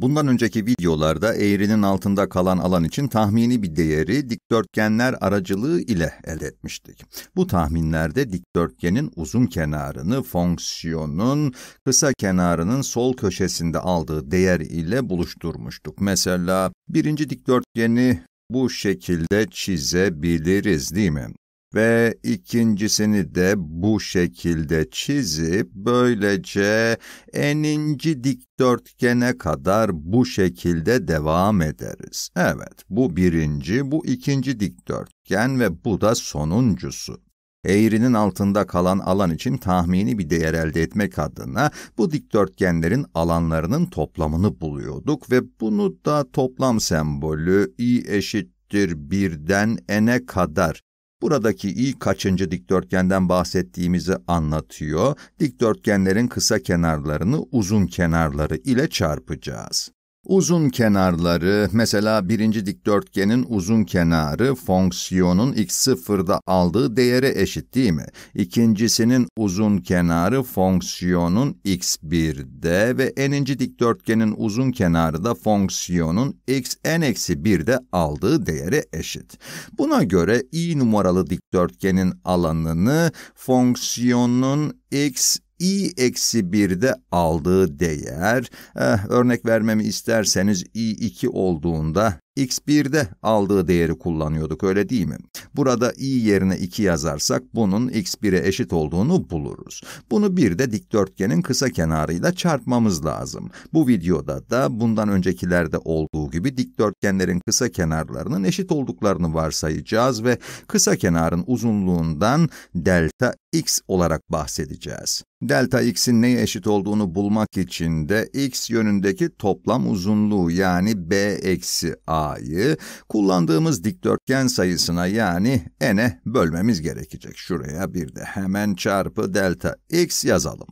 Bundan önceki videolarda eğrinin altında kalan alan için tahmini bir değeri dikdörtgenler aracılığı ile elde etmiştik. Bu tahminlerde dikdörtgenin uzun kenarını fonksiyonun kısa kenarının sol köşesinde aldığı değer ile buluşturmuştuk. Mesela birinci dikdörtgeni bu şekilde çizebiliriz değil mi? ve ikincisini de bu şekilde çizip böylece eninci dikdörtgene kadar bu şekilde devam ederiz. Evet, bu birinci, bu ikinci dikdörtgen ve bu da sonuncusu. Eğrinin altında kalan alan için tahmini bir değer elde etmek adına bu dikdörtgenlerin alanlarının toplamını buluyorduk ve bunu da toplam sembolü i eşittir birden n'e kadar Buradaki i kaçıncı dikdörtgenden bahsettiğimizi anlatıyor. Dikdörtgenlerin kısa kenarlarını uzun kenarları ile çarpacağız. Uzun kenarları, mesela birinci dikdörtgenin uzun kenarı fonksiyonun x0'da aldığı değere eşit değil mi? İkincisinin uzun kenarı fonksiyonun x1'de ve eninci dikdörtgenin uzun kenarı da fonksiyonun xn-1'de aldığı değere eşit. Buna göre i numaralı dikdörtgenin alanını fonksiyonun x i-1'de eksi aldığı değer, eh, örnek vermemi isterseniz i2 olduğunda x1'de aldığı değeri kullanıyorduk öyle değil mi? Burada i yerine 2 yazarsak bunun x1'e eşit olduğunu buluruz. Bunu bir de dikdörtgenin kısa kenarıyla çarpmamız lazım. Bu videoda da bundan öncekilerde olduğu gibi dikdörtgenlerin kısa kenarlarının eşit olduklarını varsayacağız ve kısa kenarın uzunluğundan delta x olarak bahsedeceğiz. Delta x'in neye eşit olduğunu bulmak için de x yönündeki toplam uzunluğu yani b eksi a a'yı kullandığımız dikdörtgen sayısına yani n'e bölmemiz gerekecek. Şuraya bir de hemen çarpı delta x yazalım.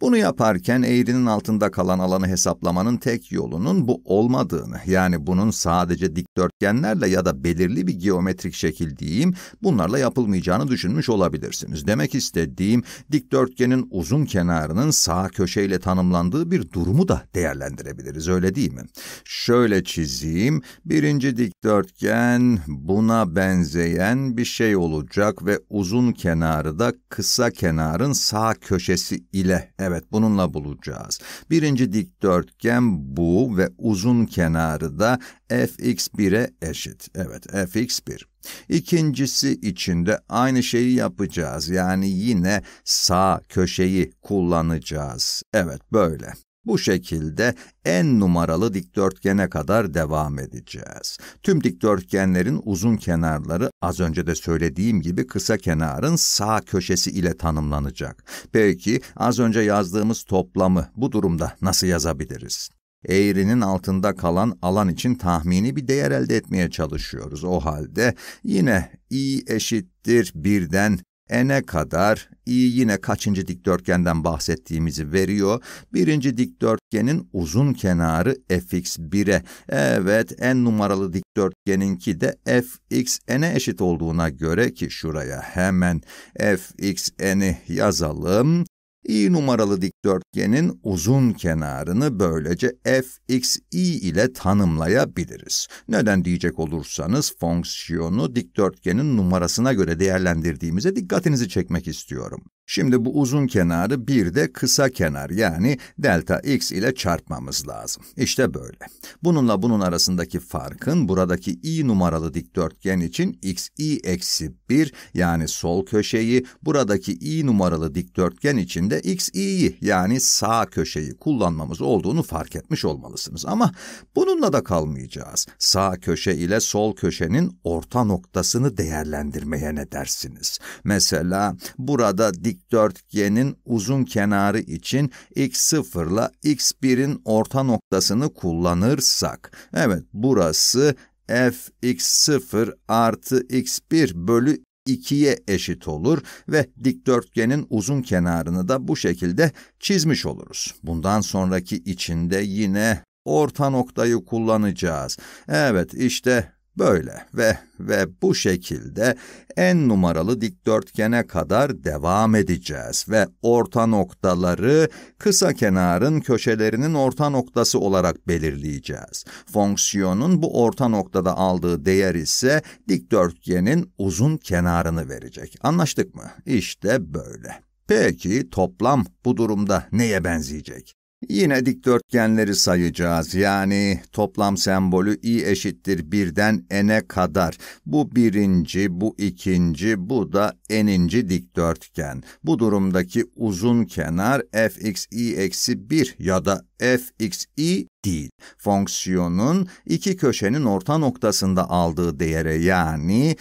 Bunu yaparken eğrinin altında kalan alanı hesaplamanın tek yolunun bu olmadığını, yani bunun sadece dikdörtgenlerle ya da belirli bir geometrik şekil diyeyim, bunlarla yapılmayacağını düşünmüş olabilirsiniz. Demek istediğim dikdörtgenin uzun kenarının sağ köşeyle tanımlandığı bir durumu da değerlendirebiliriz, öyle değil mi? Şöyle çizeyim, birinci dikdörtgen buna benzeyen bir şey olacak ve uzun kenarı da kısa kenarın sağ köşesi ile Heh, evet bununla bulacağız. Birinci dikdörtgen bu ve uzun kenarı da fx1'e eşit. Evet, fx1. İkincisi içinde aynı şeyi yapacağız. Yani yine sağ köşeyi kullanacağız. Evet, böyle. Bu şekilde en numaralı dikdörtgene kadar devam edeceğiz. Tüm dikdörtgenlerin uzun kenarları az önce de söylediğim gibi kısa kenarın sağ köşesi ile tanımlanacak. Peki az önce yazdığımız toplamı bu durumda nasıl yazabiliriz? Eğrinin altında kalan alan için tahmini bir değer elde etmeye çalışıyoruz. O halde yine i eşittir birden e n'e kadar i yine kaçıncı dikdörtgenden bahsettiğimizi veriyor. Birinci dikdörtgenin uzun kenarı fx 1'e. Evet n numaralı dikdörtgeninki de fx n'e eşit olduğuna göre ki şuraya hemen fx n'i yazalım. İ numaralı dikdörtgenin uzun kenarını böylece fxi ile tanımlayabiliriz. Neden diyecek olursanız fonksiyonu dikdörtgenin numarasına göre değerlendirdiğimize dikkatinizi çekmek istiyorum. Şimdi bu uzun kenarı bir de kısa kenar yani delta x ile çarpmamız lazım. İşte böyle. Bununla bunun arasındaki farkın buradaki i numaralı dikdörtgen için x i eksi 1 yani sol köşeyi, buradaki i numaralı dikdörtgen için de x i'yi yani sağ köşeyi kullanmamız olduğunu fark etmiş olmalısınız. Ama bununla da kalmayacağız. Sağ köşe ile sol köşenin orta noktasını değerlendirmeye ne dersiniz? Mesela burada dik dikdörtgenin uzun kenarı için x0 ile x1'in orta noktasını kullanırsak, evet burası f x0 artı x1 bölü 2'ye eşit olur ve dikdörtgenin uzun kenarını da bu şekilde çizmiş oluruz. Bundan sonraki içinde yine orta noktayı kullanacağız. Evet işte Böyle ve ve bu şekilde en numaralı dikdörtgene kadar devam edeceğiz ve orta noktaları kısa kenarın köşelerinin orta noktası olarak belirleyeceğiz. Fonksiyonun bu orta noktada aldığı değer ise dikdörtgenin uzun kenarını verecek. Anlaştık mı? İşte böyle. Peki toplam bu durumda neye benzeyecek? Yine dikdörtgenleri sayacağız. Yani toplam sembolü i eşittir birden n'e kadar. Bu birinci, bu ikinci, bu da n'inci dikdörtgen. Bu durumdaki uzun kenar fx i eksi 1 ya da fx i değil. Fonksiyonun iki köşenin orta noktasında aldığı değere yani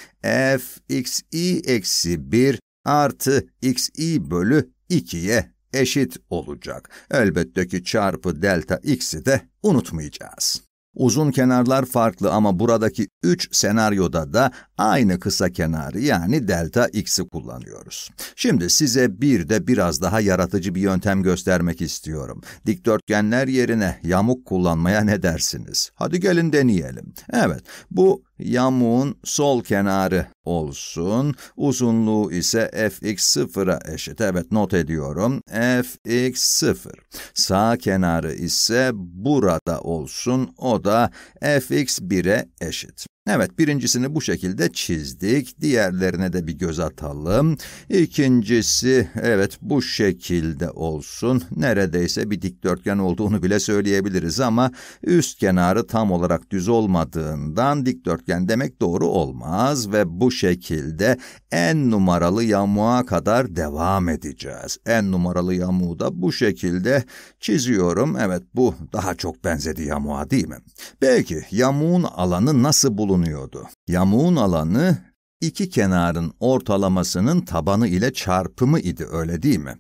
fx i eksi 1 artı x i bölü 2'ye eşit olacak. Elbette ki çarpı delta x'i de unutmayacağız. Uzun kenarlar farklı ama buradaki 3 senaryoda da aynı kısa kenarı yani delta x'i kullanıyoruz. Şimdi size bir de biraz daha yaratıcı bir yöntem göstermek istiyorum. Dikdörtgenler yerine yamuk kullanmaya ne dersiniz? Hadi gelin deneyelim. Evet, bu yamuğun sol kenarı olsun. Uzunluğu ise fx 0'a eşit. Evet not ediyorum. fx 0. Sağ kenarı ise burada olsun. O da fx 1'e eşit. Evet birincisini bu şekilde çizdik. Diğerlerine de bir göz atalım. İkincisi evet bu şekilde olsun. Neredeyse bir dikdörtgen olduğunu bile söyleyebiliriz ama üst kenarı tam olarak düz olmadığından dikdörtgen demek doğru olmaz ve bu şekilde en numaralı yamuğa kadar devam edeceğiz. En numaralı yamuğu da bu şekilde çiziyorum. Evet bu daha çok benzedi yamuğa değil mi? Peki yamuğun alanı nasıl bulunur? bulunuyordu. Yamuğun alanı iki kenarın ortalamasının tabanı ile çarpımı idi öyle değil mi?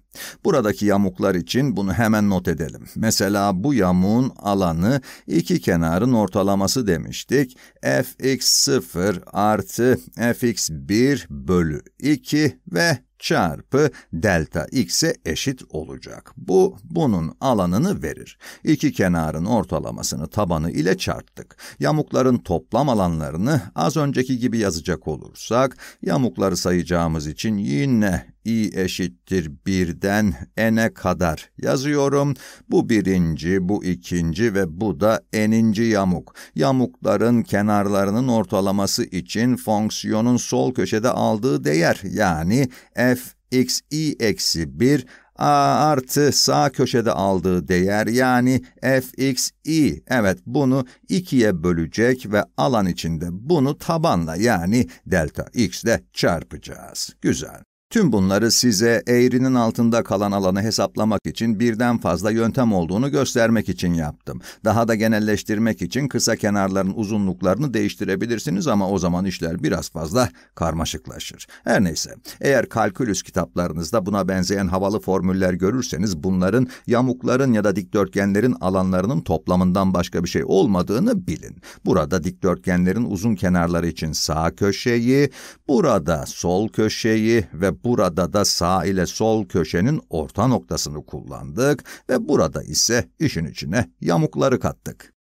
Buradaki yamuklar için bunu hemen not edelim. Mesela bu yamuğun alanı iki kenarın ortalaması demiştik. fx0 artı fx1 bölü 2 ve çarpı delta x'e eşit olacak. Bu, bunun alanını verir. İki kenarın ortalamasını tabanı ile çarptık. Yamukların toplam alanlarını az önceki gibi yazacak olursak, yamukları sayacağımız için yine i eşittir birden n'e kadar yazıyorum. Bu birinci, bu ikinci ve bu da n'inci yamuk. Yamukların kenarlarının ortalaması için fonksiyonun sol köşede aldığı değer yani f x i eksi 1 a artı sağ köşede aldığı değer yani fx i. Evet bunu 2'ye bölecek ve alan içinde bunu tabanla yani delta x ile çarpacağız. Güzel. Tüm bunları size eğrinin altında kalan alanı hesaplamak için birden fazla yöntem olduğunu göstermek için yaptım. Daha da genelleştirmek için kısa kenarların uzunluklarını değiştirebilirsiniz ama o zaman işler biraz fazla karmaşıklaşır. Her neyse, eğer kalkülüs kitaplarınızda buna benzeyen havalı formüller görürseniz bunların yamukların ya da dikdörtgenlerin alanlarının toplamından başka bir şey olmadığını bilin. Burada dikdörtgenlerin uzun kenarları için sağ köşeyi, burada sol köşeyi ve burada da sağ ile sol köşenin orta noktasını kullandık ve burada ise işin içine yamukları kattık.